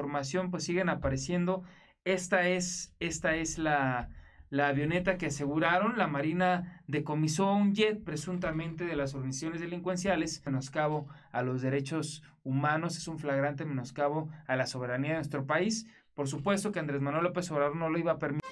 información pues siguen apareciendo. Esta es, esta es la, la avioneta que aseguraron. La Marina decomisó un jet presuntamente de las organizaciones delincuenciales. Menoscabo a los derechos humanos es un flagrante menoscabo a la soberanía de nuestro país. Por supuesto que Andrés Manuel López Obrador no lo iba a permitir.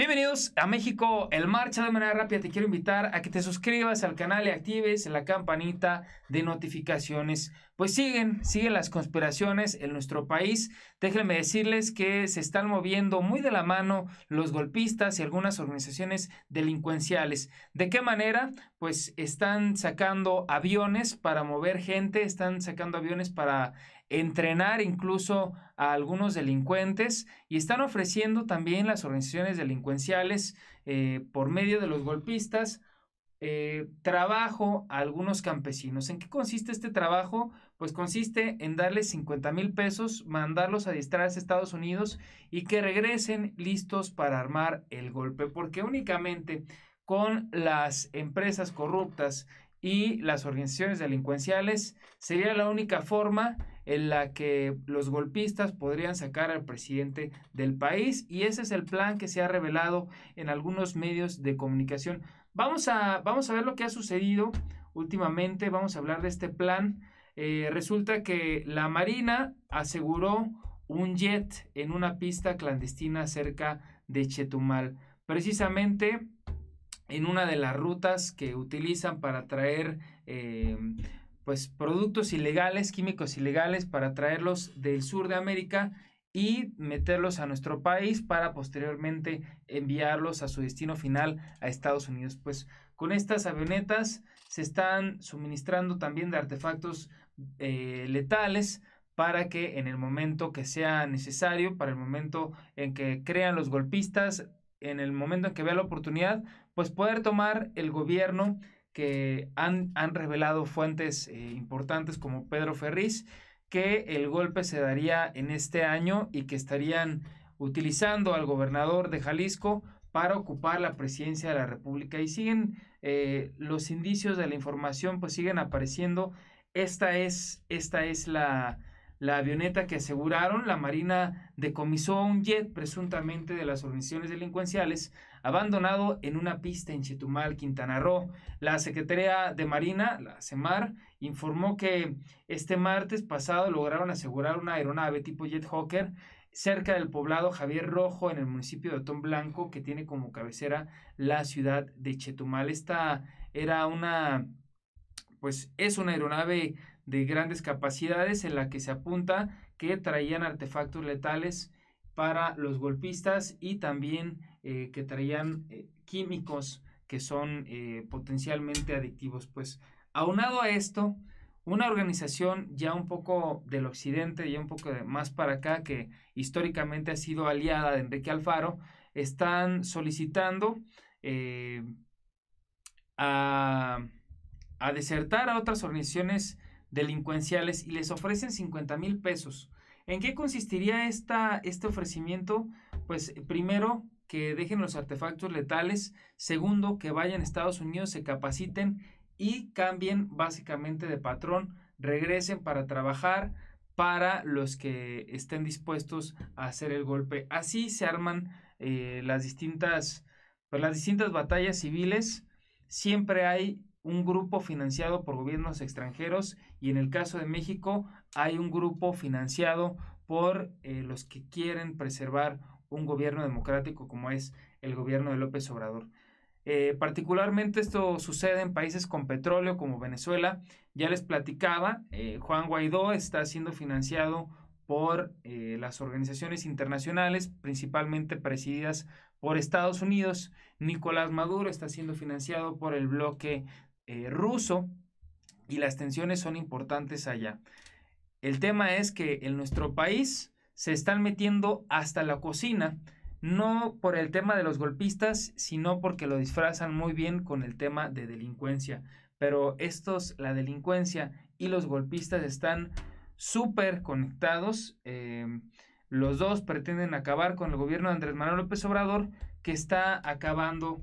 Bienvenidos a México el Marcha de manera rápida. Te quiero invitar a que te suscribas al canal y actives la campanita de notificaciones. Pues siguen, siguen las conspiraciones en nuestro país. Déjenme decirles que se están moviendo muy de la mano los golpistas y algunas organizaciones delincuenciales. ¿De qué manera? Pues están sacando aviones para mover gente, están sacando aviones para entrenar incluso a algunos delincuentes y están ofreciendo también las organizaciones delincuenciales eh, por medio de los golpistas eh, trabajo a algunos campesinos. ¿En qué consiste este trabajo? Pues consiste en darles 50 mil pesos, mandarlos a distraerse a Estados Unidos y que regresen listos para armar el golpe, porque únicamente con las empresas corruptas y las organizaciones delincuenciales sería la única forma en la que los golpistas podrían sacar al presidente del país y ese es el plan que se ha revelado en algunos medios de comunicación. Vamos a, vamos a ver lo que ha sucedido últimamente, vamos a hablar de este plan. Eh, resulta que la Marina aseguró un jet en una pista clandestina cerca de Chetumal, precisamente en una de las rutas que utilizan para traer eh, pues productos ilegales, químicos ilegales para traerlos del sur de América y meterlos a nuestro país para posteriormente enviarlos a su destino final a Estados Unidos. Pues con estas avionetas se están suministrando también de artefactos eh, letales para que en el momento que sea necesario, para el momento en que crean los golpistas, en el momento en que vea la oportunidad, pues poder tomar el gobierno que han, han revelado fuentes eh, importantes como Pedro Ferriz, que el golpe se daría en este año y que estarían utilizando al gobernador de Jalisco para ocupar la presidencia de la República. Y siguen eh, los indicios de la información, pues siguen apareciendo. Esta es, esta es la, la avioneta que aseguraron, la Marina decomisó un jet presuntamente de las organizaciones delincuenciales abandonado en una pista en Chetumal, Quintana Roo. La Secretaría de Marina, la CEMAR, informó que este martes pasado lograron asegurar una aeronave tipo Jet Hawker cerca del poblado Javier Rojo en el municipio de Otón Blanco que tiene como cabecera la ciudad de Chetumal. Esta era una pues es una aeronave de grandes capacidades en la que se apunta que traían artefactos letales para los golpistas y también eh, que traían eh, químicos que son eh, potencialmente adictivos. Pues aunado a esto, una organización ya un poco del occidente, ya un poco más para acá, que históricamente ha sido aliada de Enrique Alfaro, están solicitando a a desertar a otras organizaciones delincuenciales y les ofrecen 50 mil pesos. ¿En qué consistiría esta, este ofrecimiento? Pues primero, que dejen los artefactos letales. Segundo, que vayan a Estados Unidos, se capaciten y cambien básicamente de patrón, regresen para trabajar para los que estén dispuestos a hacer el golpe. Así se arman eh, las, distintas, pues, las distintas batallas civiles. Siempre hay un grupo financiado por gobiernos extranjeros y en el caso de México hay un grupo financiado por eh, los que quieren preservar un gobierno democrático como es el gobierno de López Obrador. Eh, particularmente esto sucede en países con petróleo como Venezuela. Ya les platicaba, eh, Juan Guaidó está siendo financiado por las organizaciones internacionales, principalmente presididas por Estados Unidos. Nicolás Maduro está siendo financiado por el bloque eh, ruso y las tensiones son importantes allá. El tema es que en nuestro país se están metiendo hasta la cocina, no por el tema de los golpistas, sino porque lo disfrazan muy bien con el tema de delincuencia. Pero estos, la delincuencia y los golpistas están súper conectados. Eh, los dos pretenden acabar con el gobierno de Andrés Manuel López Obrador, que está acabando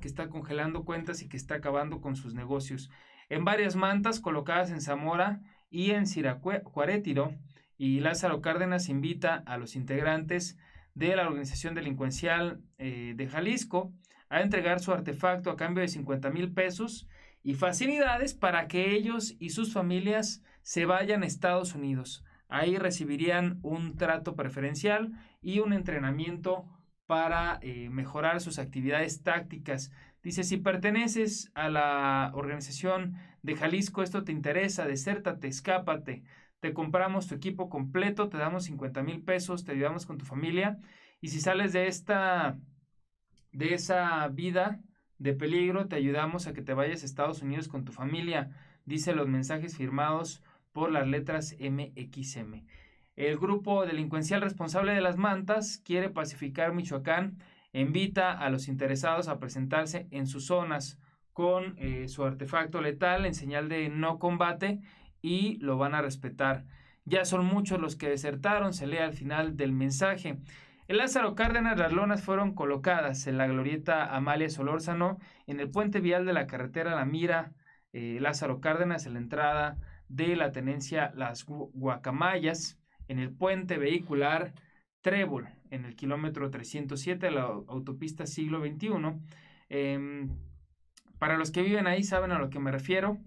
que está congelando cuentas y que está acabando con sus negocios. En varias mantas colocadas en Zamora y en Siracuarétiro, y Lázaro Cárdenas invita a los integrantes de la organización delincuencial eh, de Jalisco a entregar su artefacto a cambio de 50 mil pesos y facilidades para que ellos y sus familias se vayan a Estados Unidos. Ahí recibirían un trato preferencial y un entrenamiento para eh, mejorar sus actividades tácticas. Dice, si perteneces a la organización de Jalisco, esto te interesa, desértate, escápate, te compramos tu equipo completo, te damos 50 mil pesos, te ayudamos con tu familia y si sales de esta, de esa vida de peligro, te ayudamos a que te vayas a Estados Unidos con tu familia, dice los mensajes firmados por las letras MXM. El grupo delincuencial responsable de las mantas quiere pacificar Michoacán invita a los interesados a presentarse en sus zonas con eh, su artefacto letal en señal de no combate y lo van a respetar. Ya son muchos los que desertaron, se lee al final del mensaje. En Lázaro Cárdenas las lonas fueron colocadas en la glorieta Amalia Solórzano, en el puente vial de la carretera La Mira, eh, Lázaro Cárdenas, en la entrada de la tenencia Las Guacamayas en el puente vehicular Trébol, en el kilómetro 307 de la autopista siglo XXI. Em, para los que viven ahí saben a lo que me refiero.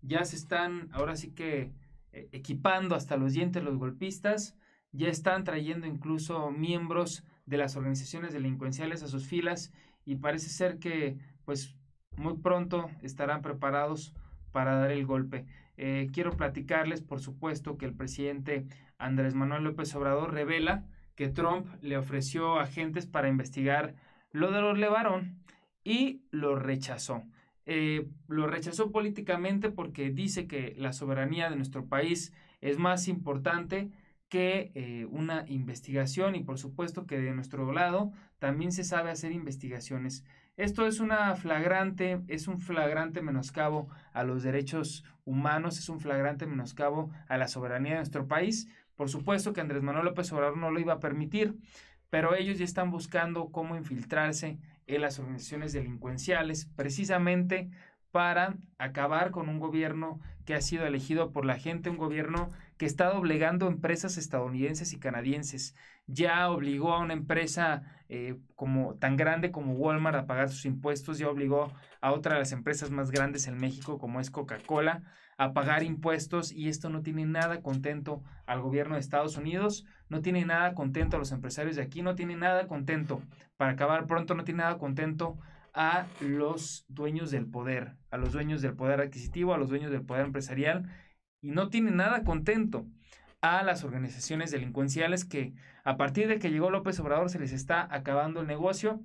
Ya se están, ahora sí que, e, equipando hasta los dientes los golpistas. Ya están trayendo incluso miembros de las organizaciones delincuenciales a sus filas y parece ser que pues muy pronto estarán preparados para dar el golpe. Eh, quiero platicarles, por supuesto, que el presidente Andrés Manuel López Obrador revela que Trump le ofreció agentes para investigar lo de los Levarón y lo rechazó. Eh, lo rechazó políticamente porque dice que la soberanía de nuestro país es más importante que eh, una investigación y por supuesto que de nuestro lado también se sabe hacer investigaciones. Esto es una flagrante, es un flagrante menoscabo a los derechos humanos, es un flagrante menoscabo a la soberanía de nuestro país. Por supuesto que Andrés Manuel López Obrador no lo iba a permitir, pero ellos ya están buscando cómo infiltrarse en las organizaciones delincuenciales precisamente para acabar con un gobierno que ha sido elegido por la gente, un gobierno que está doblegando empresas estadounidenses y canadienses. Ya obligó a una empresa eh, como, tan grande como Walmart a pagar sus impuestos, ya obligó a otra de las empresas más grandes en México, como es Coca-Cola, a pagar impuestos y esto no tiene nada contento al gobierno de Estados Unidos, no tiene nada contento a los empresarios de aquí, no tiene nada contento, para acabar pronto, no tiene nada contento a los dueños del poder, a los dueños del poder adquisitivo, a los dueños del poder empresarial y no tiene nada contento a las organizaciones delincuenciales que a partir de que llegó López Obrador se les está acabando el negocio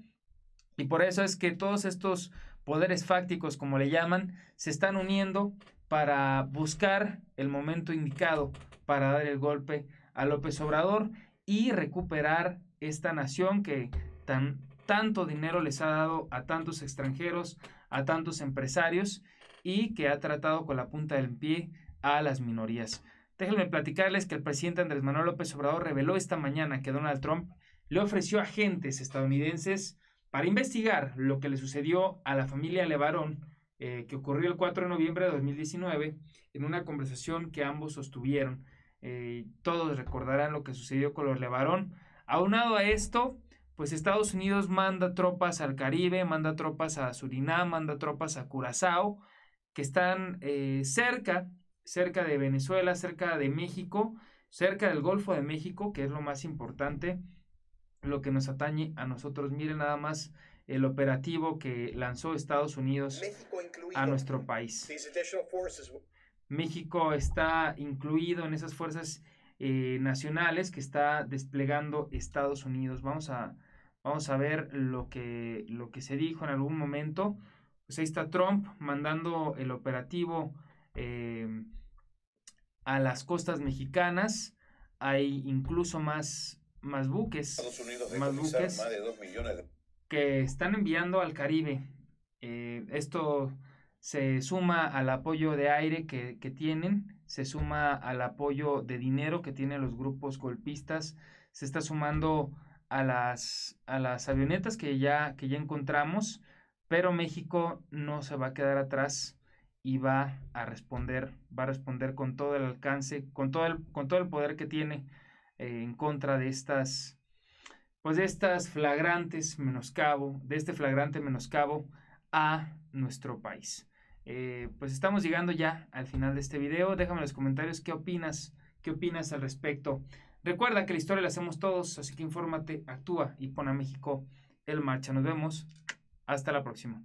y por eso es que todos estos poderes fácticos, como le llaman, se están uniendo para buscar el momento indicado para dar el golpe a López Obrador y recuperar esta nación que tan, tanto dinero les ha dado a tantos extranjeros, a tantos empresarios y que ha tratado con la punta del pie a las minorías. Déjenme platicarles que el presidente Andrés Manuel López Obrador reveló esta mañana que Donald Trump le ofreció agentes estadounidenses para investigar lo que le sucedió a la familia Levarón, eh, que ocurrió el 4 de noviembre de 2019, en una conversación que ambos sostuvieron. Eh, todos recordarán lo que sucedió con los Levarón. Aunado a esto, pues Estados Unidos manda tropas al Caribe, manda tropas a Surinam, manda tropas a Curazao, que están eh, cerca cerca de Venezuela, cerca de México, cerca del Golfo de México, que es lo más importante, lo que nos atañe a nosotros. Miren nada más el operativo que lanzó Estados Unidos a nuestro país. México está incluido en esas fuerzas eh, nacionales que está desplegando Estados Unidos. Vamos a, vamos a ver lo que, lo que se dijo en algún momento. Pues ahí está Trump mandando el operativo Em, a las costas mexicanas. Hay incluso más, más buques, más buques que están enviando al Caribe. Eh, esto se suma al apoyo de aire que, tienen, se suma al apoyo de dinero que tienen los grupos golpistas, se está sumando a las, a las avionetas que ya, que ya encontramos, pero México no se va a quedar atrás y va a responder, va a responder con todo el alcance, con todo el, con todo el poder que tiene eh, en contra de estas, pues de estas flagrantes menoscabo, de este flagrante menoscabo a nuestro país. Eh, pues estamos llegando ya al final de este video. Déjame en los comentarios qué opinas, qué opinas al respecto. Recuerda que la historia la hacemos todos, así que infórmate, actúa y pon a México en marcha. Nos vemos. Hasta la próxima.